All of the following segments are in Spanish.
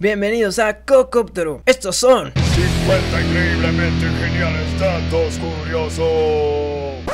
Bienvenidos a CoCoptero. Estos son 50 increíblemente geniales datos curiosos.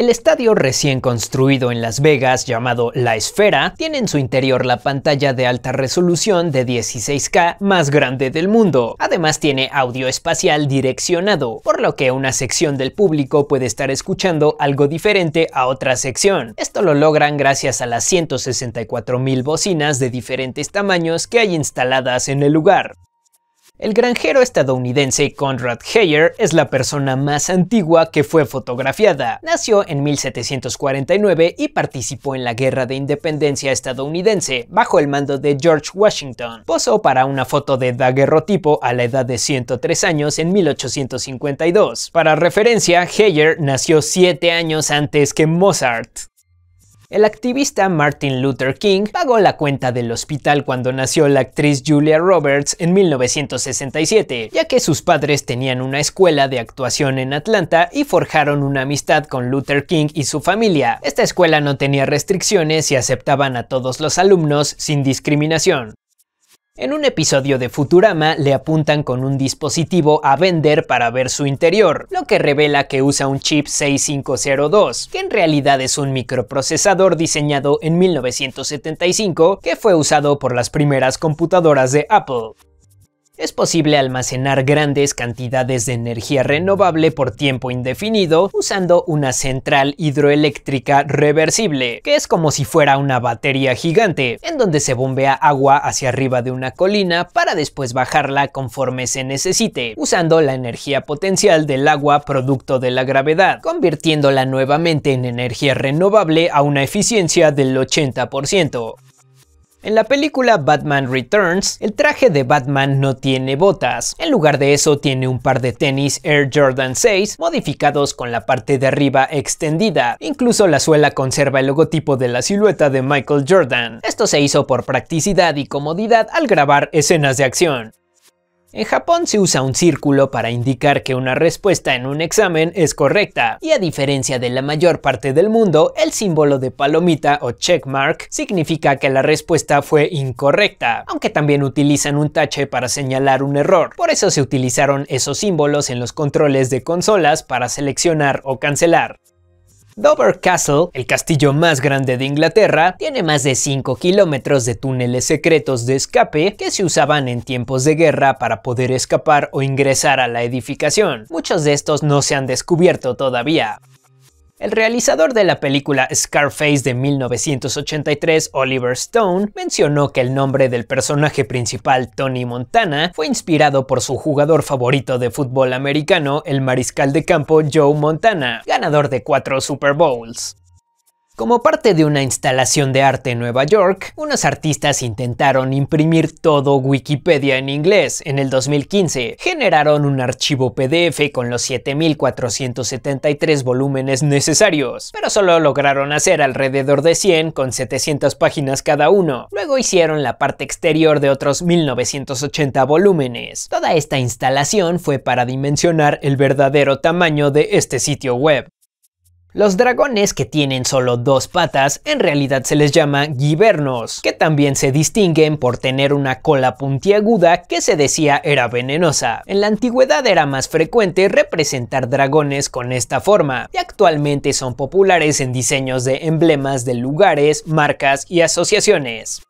El estadio recién construido en Las Vegas, llamado La Esfera, tiene en su interior la pantalla de alta resolución de 16K más grande del mundo. Además tiene audio espacial direccionado, por lo que una sección del público puede estar escuchando algo diferente a otra sección. Esto lo logran gracias a las 164.000 bocinas de diferentes tamaños que hay instaladas en el lugar. El granjero estadounidense Conrad Heyer es la persona más antigua que fue fotografiada. Nació en 1749 y participó en la Guerra de Independencia estadounidense bajo el mando de George Washington. Posó para una foto de daguerrotipo a la edad de 103 años en 1852. Para referencia, Heyer nació 7 años antes que Mozart. El activista Martin Luther King pagó la cuenta del hospital cuando nació la actriz Julia Roberts en 1967, ya que sus padres tenían una escuela de actuación en Atlanta y forjaron una amistad con Luther King y su familia. Esta escuela no tenía restricciones y aceptaban a todos los alumnos sin discriminación. En un episodio de Futurama le apuntan con un dispositivo a vender para ver su interior, lo que revela que usa un chip 6502, que en realidad es un microprocesador diseñado en 1975 que fue usado por las primeras computadoras de Apple es posible almacenar grandes cantidades de energía renovable por tiempo indefinido usando una central hidroeléctrica reversible, que es como si fuera una batería gigante, en donde se bombea agua hacia arriba de una colina para después bajarla conforme se necesite, usando la energía potencial del agua producto de la gravedad, convirtiéndola nuevamente en energía renovable a una eficiencia del 80%. En la película Batman Returns, el traje de Batman no tiene botas, en lugar de eso tiene un par de tenis Air Jordan 6 modificados con la parte de arriba extendida, incluso la suela conserva el logotipo de la silueta de Michael Jordan. Esto se hizo por practicidad y comodidad al grabar escenas de acción. En Japón se usa un círculo para indicar que una respuesta en un examen es correcta, y a diferencia de la mayor parte del mundo, el símbolo de palomita o checkmark significa que la respuesta fue incorrecta, aunque también utilizan un tache para señalar un error. Por eso se utilizaron esos símbolos en los controles de consolas para seleccionar o cancelar. Dover Castle, el castillo más grande de Inglaterra, tiene más de 5 kilómetros de túneles secretos de escape que se usaban en tiempos de guerra para poder escapar o ingresar a la edificación. Muchos de estos no se han descubierto todavía. El realizador de la película Scarface de 1983, Oliver Stone, mencionó que el nombre del personaje principal, Tony Montana, fue inspirado por su jugador favorito de fútbol americano, el mariscal de campo Joe Montana, ganador de cuatro Super Bowls. Como parte de una instalación de arte en Nueva York, unos artistas intentaron imprimir todo Wikipedia en inglés en el 2015. Generaron un archivo PDF con los 7.473 volúmenes necesarios, pero solo lograron hacer alrededor de 100 con 700 páginas cada uno. Luego hicieron la parte exterior de otros 1.980 volúmenes. Toda esta instalación fue para dimensionar el verdadero tamaño de este sitio web. Los dragones que tienen solo dos patas en realidad se les llama guibernos, que también se distinguen por tener una cola puntiaguda que se decía era venenosa. En la antigüedad era más frecuente representar dragones con esta forma, y actualmente son populares en diseños de emblemas de lugares, marcas y asociaciones.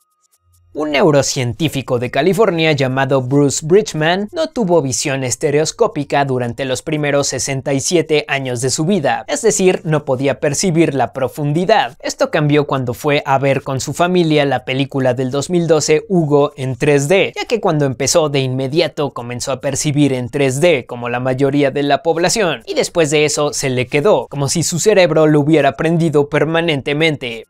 Un neurocientífico de California llamado Bruce Bridgman no tuvo visión estereoscópica durante los primeros 67 años de su vida, es decir, no podía percibir la profundidad. Esto cambió cuando fue a ver con su familia la película del 2012 Hugo en 3D, ya que cuando empezó de inmediato comenzó a percibir en 3D como la mayoría de la población, y después de eso se le quedó, como si su cerebro lo hubiera aprendido permanentemente.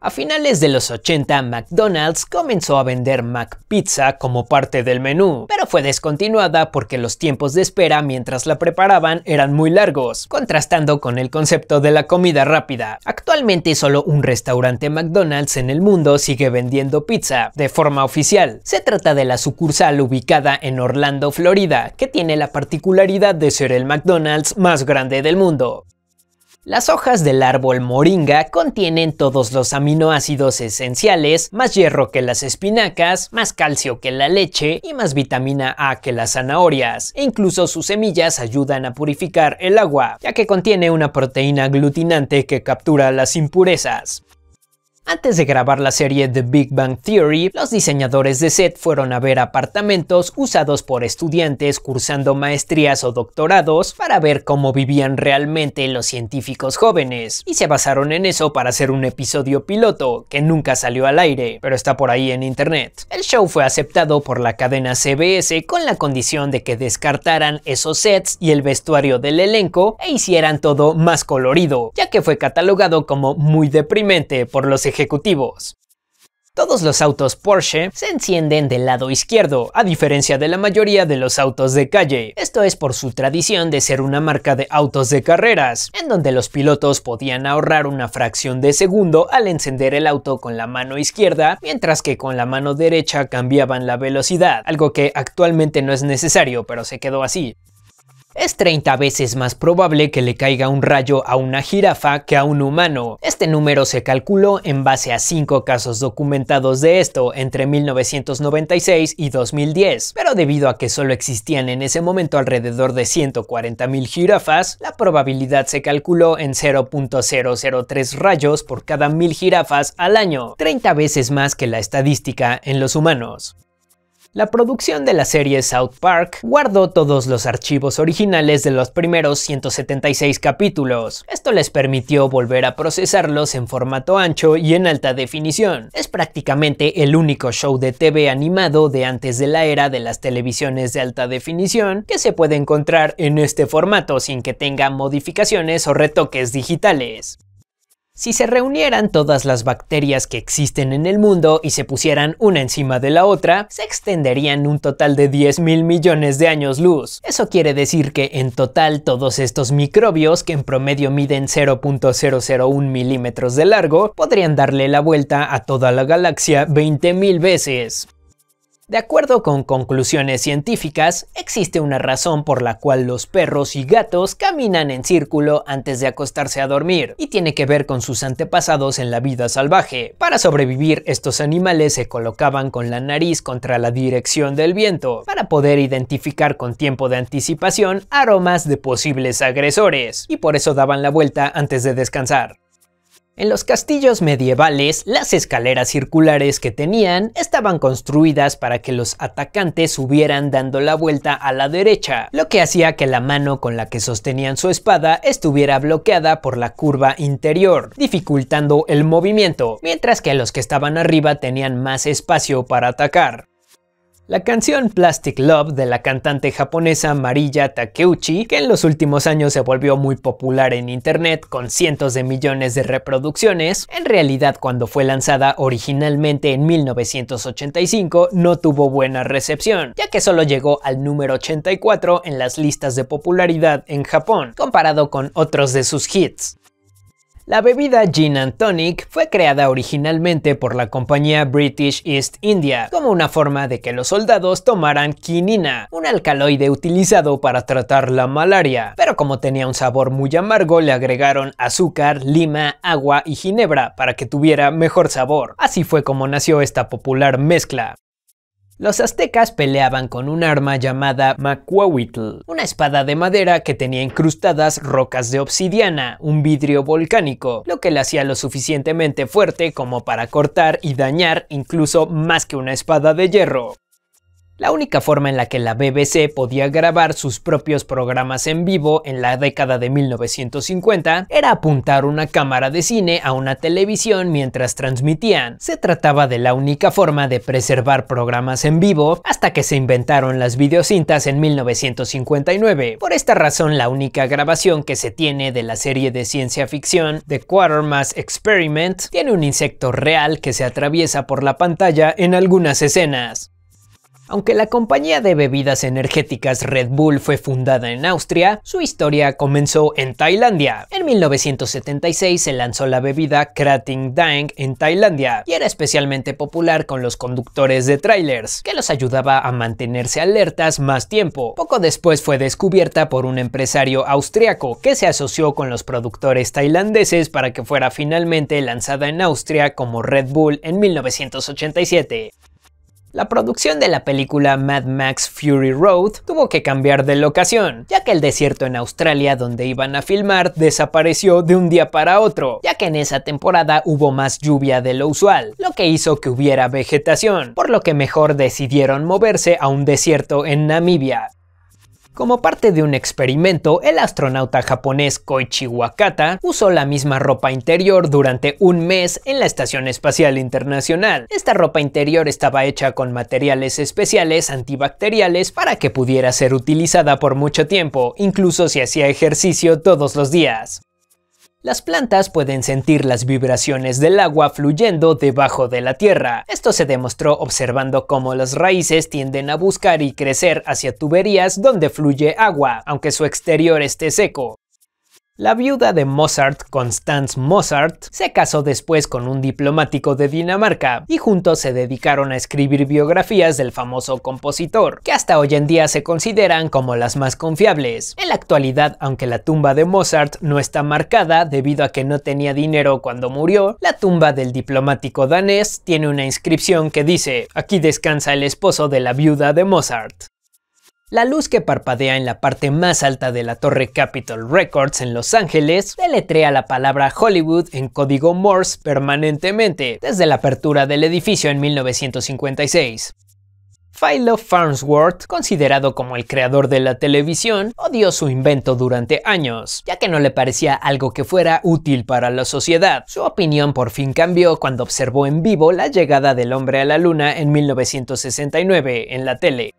A finales de los 80, McDonald's comenzó a vender McPizza como parte del menú, pero fue descontinuada porque los tiempos de espera mientras la preparaban eran muy largos, contrastando con el concepto de la comida rápida. Actualmente solo un restaurante McDonald's en el mundo sigue vendiendo pizza de forma oficial. Se trata de la sucursal ubicada en Orlando, Florida, que tiene la particularidad de ser el McDonald's más grande del mundo. Las hojas del árbol moringa contienen todos los aminoácidos esenciales, más hierro que las espinacas, más calcio que la leche y más vitamina A que las zanahorias. E incluso sus semillas ayudan a purificar el agua, ya que contiene una proteína aglutinante que captura las impurezas. Antes de grabar la serie The Big Bang Theory, los diseñadores de set fueron a ver apartamentos usados por estudiantes cursando maestrías o doctorados para ver cómo vivían realmente los científicos jóvenes, y se basaron en eso para hacer un episodio piloto que nunca salió al aire, pero está por ahí en internet. El show fue aceptado por la cadena CBS con la condición de que descartaran esos sets y el vestuario del elenco e hicieran todo más colorido, ya que fue catalogado como muy deprimente por los ejemplos ejecutivos. Todos los autos Porsche se encienden del lado izquierdo, a diferencia de la mayoría de los autos de calle. Esto es por su tradición de ser una marca de autos de carreras, en donde los pilotos podían ahorrar una fracción de segundo al encender el auto con la mano izquierda, mientras que con la mano derecha cambiaban la velocidad, algo que actualmente no es necesario, pero se quedó así. Es 30 veces más probable que le caiga un rayo a una jirafa que a un humano. Este número se calculó en base a 5 casos documentados de esto entre 1996 y 2010, pero debido a que solo existían en ese momento alrededor de 140.000 jirafas, la probabilidad se calculó en 0.003 rayos por cada 1.000 jirafas al año, 30 veces más que la estadística en los humanos. La producción de la serie South Park guardó todos los archivos originales de los primeros 176 capítulos. Esto les permitió volver a procesarlos en formato ancho y en alta definición. Es prácticamente el único show de TV animado de antes de la era de las televisiones de alta definición que se puede encontrar en este formato sin que tenga modificaciones o retoques digitales. Si se reunieran todas las bacterias que existen en el mundo y se pusieran una encima de la otra, se extenderían un total de 10 mil millones de años luz. Eso quiere decir que en total todos estos microbios, que en promedio miden 0.001 milímetros de largo, podrían darle la vuelta a toda la galaxia 20 mil veces. De acuerdo con conclusiones científicas, existe una razón por la cual los perros y gatos caminan en círculo antes de acostarse a dormir, y tiene que ver con sus antepasados en la vida salvaje. Para sobrevivir, estos animales se colocaban con la nariz contra la dirección del viento, para poder identificar con tiempo de anticipación aromas de posibles agresores, y por eso daban la vuelta antes de descansar. En los castillos medievales, las escaleras circulares que tenían estaban construidas para que los atacantes subieran dando la vuelta a la derecha, lo que hacía que la mano con la que sostenían su espada estuviera bloqueada por la curva interior, dificultando el movimiento, mientras que los que estaban arriba tenían más espacio para atacar. La canción Plastic Love de la cantante japonesa Mariya Takeuchi, que en los últimos años se volvió muy popular en internet con cientos de millones de reproducciones, en realidad cuando fue lanzada originalmente en 1985 no tuvo buena recepción, ya que solo llegó al número 84 en las listas de popularidad en Japón, comparado con otros de sus hits. La bebida Gin and Tonic fue creada originalmente por la compañía British East India como una forma de que los soldados tomaran quinina, un alcaloide utilizado para tratar la malaria, pero como tenía un sabor muy amargo le agregaron azúcar, lima, agua y ginebra para que tuviera mejor sabor. Así fue como nació esta popular mezcla. Los aztecas peleaban con un arma llamada Macuahuitl, una espada de madera que tenía incrustadas rocas de obsidiana, un vidrio volcánico, lo que la hacía lo suficientemente fuerte como para cortar y dañar incluso más que una espada de hierro. La única forma en la que la BBC podía grabar sus propios programas en vivo en la década de 1950 era apuntar una cámara de cine a una televisión mientras transmitían. Se trataba de la única forma de preservar programas en vivo hasta que se inventaron las videocintas en 1959. Por esta razón la única grabación que se tiene de la serie de ciencia ficción The Quatermass Experiment tiene un insecto real que se atraviesa por la pantalla en algunas escenas. Aunque la compañía de bebidas energéticas Red Bull fue fundada en Austria, su historia comenzó en Tailandia. En 1976 se lanzó la bebida Krating Dang en Tailandia y era especialmente popular con los conductores de trailers, que los ayudaba a mantenerse alertas más tiempo. Poco después fue descubierta por un empresario austriaco que se asoció con los productores tailandeses para que fuera finalmente lanzada en Austria como Red Bull en 1987. La producción de la película Mad Max Fury Road tuvo que cambiar de locación, ya que el desierto en Australia donde iban a filmar desapareció de un día para otro, ya que en esa temporada hubo más lluvia de lo usual, lo que hizo que hubiera vegetación, por lo que mejor decidieron moverse a un desierto en Namibia. Como parte de un experimento, el astronauta japonés Koichi Wakata usó la misma ropa interior durante un mes en la Estación Espacial Internacional. Esta ropa interior estaba hecha con materiales especiales antibacteriales para que pudiera ser utilizada por mucho tiempo, incluso si hacía ejercicio todos los días. Las plantas pueden sentir las vibraciones del agua fluyendo debajo de la tierra. Esto se demostró observando cómo las raíces tienden a buscar y crecer hacia tuberías donde fluye agua, aunque su exterior esté seco. La viuda de Mozart, Constance Mozart, se casó después con un diplomático de Dinamarca y juntos se dedicaron a escribir biografías del famoso compositor, que hasta hoy en día se consideran como las más confiables. En la actualidad, aunque la tumba de Mozart no está marcada debido a que no tenía dinero cuando murió, la tumba del diplomático danés tiene una inscripción que dice, aquí descansa el esposo de la viuda de Mozart. La luz que parpadea en la parte más alta de la torre Capitol Records en Los Ángeles deletrea la palabra Hollywood en código Morse permanentemente desde la apertura del edificio en 1956. Philo Farnsworth, considerado como el creador de la televisión, odió su invento durante años, ya que no le parecía algo que fuera útil para la sociedad. Su opinión por fin cambió cuando observó en vivo la llegada del hombre a la luna en 1969 en la tele.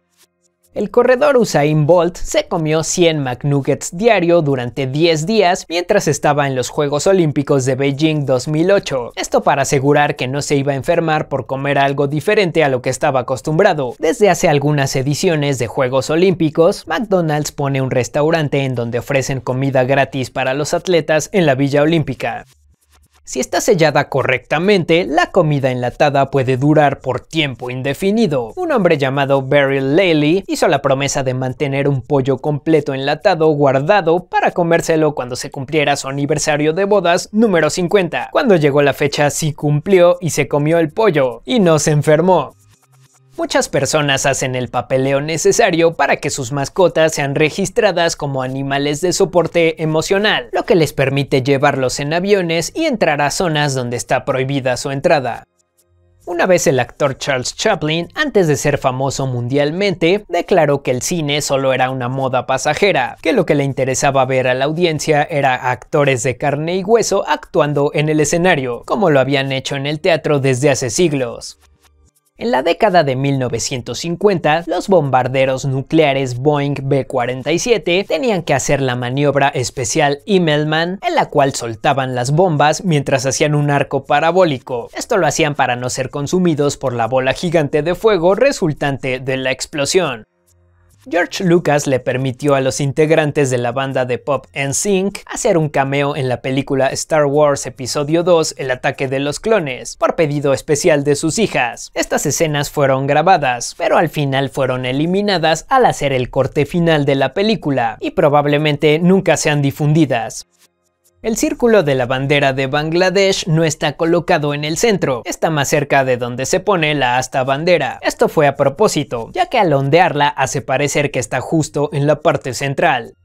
El corredor Usain Bolt se comió 100 McNuggets diario durante 10 días mientras estaba en los Juegos Olímpicos de Beijing 2008. Esto para asegurar que no se iba a enfermar por comer algo diferente a lo que estaba acostumbrado. Desde hace algunas ediciones de Juegos Olímpicos, McDonald's pone un restaurante en donde ofrecen comida gratis para los atletas en la Villa Olímpica. Si está sellada correctamente, la comida enlatada puede durar por tiempo indefinido. Un hombre llamado Barry Lely hizo la promesa de mantener un pollo completo enlatado guardado para comérselo cuando se cumpliera su aniversario de bodas número 50. Cuando llegó la fecha sí cumplió y se comió el pollo y no se enfermó. Muchas personas hacen el papeleo necesario para que sus mascotas sean registradas como animales de soporte emocional, lo que les permite llevarlos en aviones y entrar a zonas donde está prohibida su entrada. Una vez el actor Charles Chaplin, antes de ser famoso mundialmente, declaró que el cine solo era una moda pasajera, que lo que le interesaba ver a la audiencia era actores de carne y hueso actuando en el escenario, como lo habían hecho en el teatro desde hace siglos. En la década de 1950, los bombarderos nucleares Boeing B-47 tenían que hacer la maniobra especial Immelman, en la cual soltaban las bombas mientras hacían un arco parabólico. Esto lo hacían para no ser consumidos por la bola gigante de fuego resultante de la explosión. George Lucas le permitió a los integrantes de la banda de pop Sync hacer un cameo en la película Star Wars Episodio 2 El ataque de los clones, por pedido especial de sus hijas. Estas escenas fueron grabadas, pero al final fueron eliminadas al hacer el corte final de la película y probablemente nunca sean difundidas. El círculo de la bandera de Bangladesh no está colocado en el centro, está más cerca de donde se pone la asta bandera. Esto fue a propósito, ya que al ondearla hace parecer que está justo en la parte central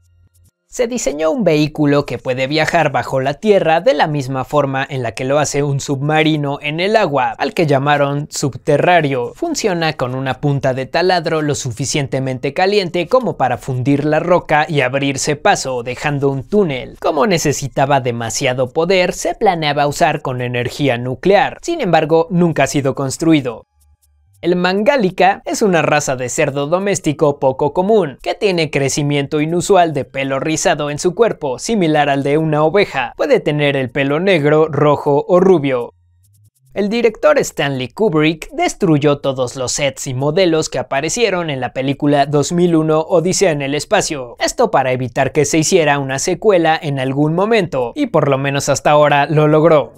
se diseñó un vehículo que puede viajar bajo la tierra de la misma forma en la que lo hace un submarino en el agua, al que llamaron subterrario. Funciona con una punta de taladro lo suficientemente caliente como para fundir la roca y abrirse paso, dejando un túnel. Como necesitaba demasiado poder, se planeaba usar con energía nuclear. Sin embargo, nunca ha sido construido. El mangálica es una raza de cerdo doméstico poco común, que tiene crecimiento inusual de pelo rizado en su cuerpo, similar al de una oveja. Puede tener el pelo negro, rojo o rubio. El director Stanley Kubrick destruyó todos los sets y modelos que aparecieron en la película 2001 Odisea en el espacio, esto para evitar que se hiciera una secuela en algún momento, y por lo menos hasta ahora lo logró.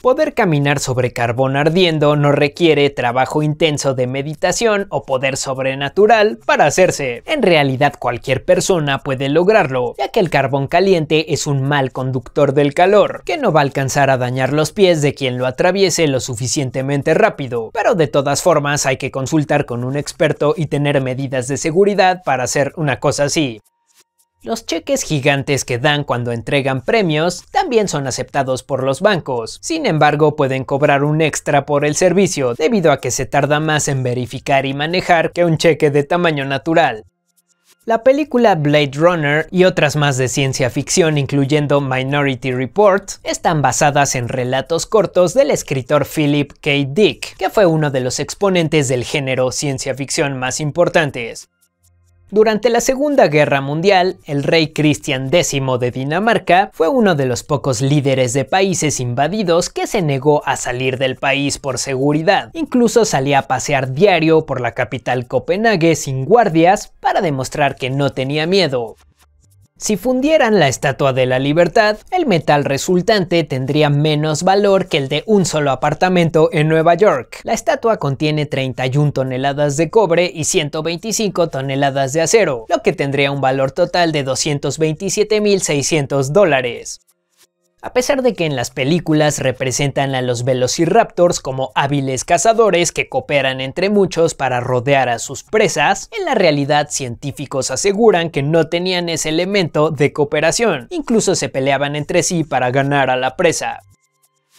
Poder caminar sobre carbón ardiendo no requiere trabajo intenso de meditación o poder sobrenatural para hacerse. En realidad cualquier persona puede lograrlo, ya que el carbón caliente es un mal conductor del calor, que no va a alcanzar a dañar los pies de quien lo atraviese lo suficientemente rápido. Pero de todas formas hay que consultar con un experto y tener medidas de seguridad para hacer una cosa así. Los cheques gigantes que dan cuando entregan premios también son aceptados por los bancos. Sin embargo, pueden cobrar un extra por el servicio, debido a que se tarda más en verificar y manejar que un cheque de tamaño natural. La película Blade Runner y otras más de ciencia ficción, incluyendo Minority Report, están basadas en relatos cortos del escritor Philip K. Dick, que fue uno de los exponentes del género ciencia ficción más importantes. Durante la Segunda Guerra Mundial, el rey Cristian X de Dinamarca fue uno de los pocos líderes de países invadidos que se negó a salir del país por seguridad. Incluso salía a pasear diario por la capital Copenhague sin guardias para demostrar que no tenía miedo. Si fundieran la Estatua de la Libertad, el metal resultante tendría menos valor que el de un solo apartamento en Nueva York. La estatua contiene 31 toneladas de cobre y 125 toneladas de acero, lo que tendría un valor total de 227.600 dólares. A pesar de que en las películas representan a los velociraptors como hábiles cazadores que cooperan entre muchos para rodear a sus presas, en la realidad científicos aseguran que no tenían ese elemento de cooperación, incluso se peleaban entre sí para ganar a la presa.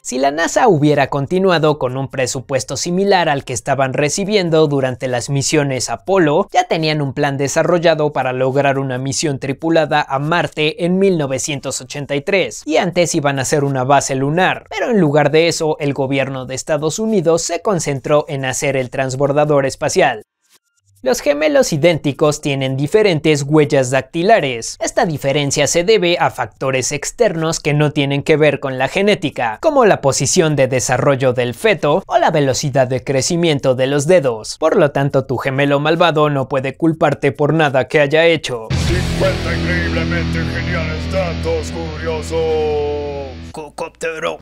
Si la NASA hubiera continuado con un presupuesto similar al que estaban recibiendo durante las misiones Apolo, ya tenían un plan desarrollado para lograr una misión tripulada a Marte en 1983, y antes iban a hacer una base lunar, pero en lugar de eso el gobierno de Estados Unidos se concentró en hacer el transbordador espacial. Los gemelos idénticos tienen diferentes huellas dactilares. Esta diferencia se debe a factores externos que no tienen que ver con la genética, como la posición de desarrollo del feto o la velocidad de crecimiento de los dedos. Por lo tanto, tu gemelo malvado no puede culparte por nada que haya hecho. 50 increíblemente geniales datos curiosos. Cocoptero.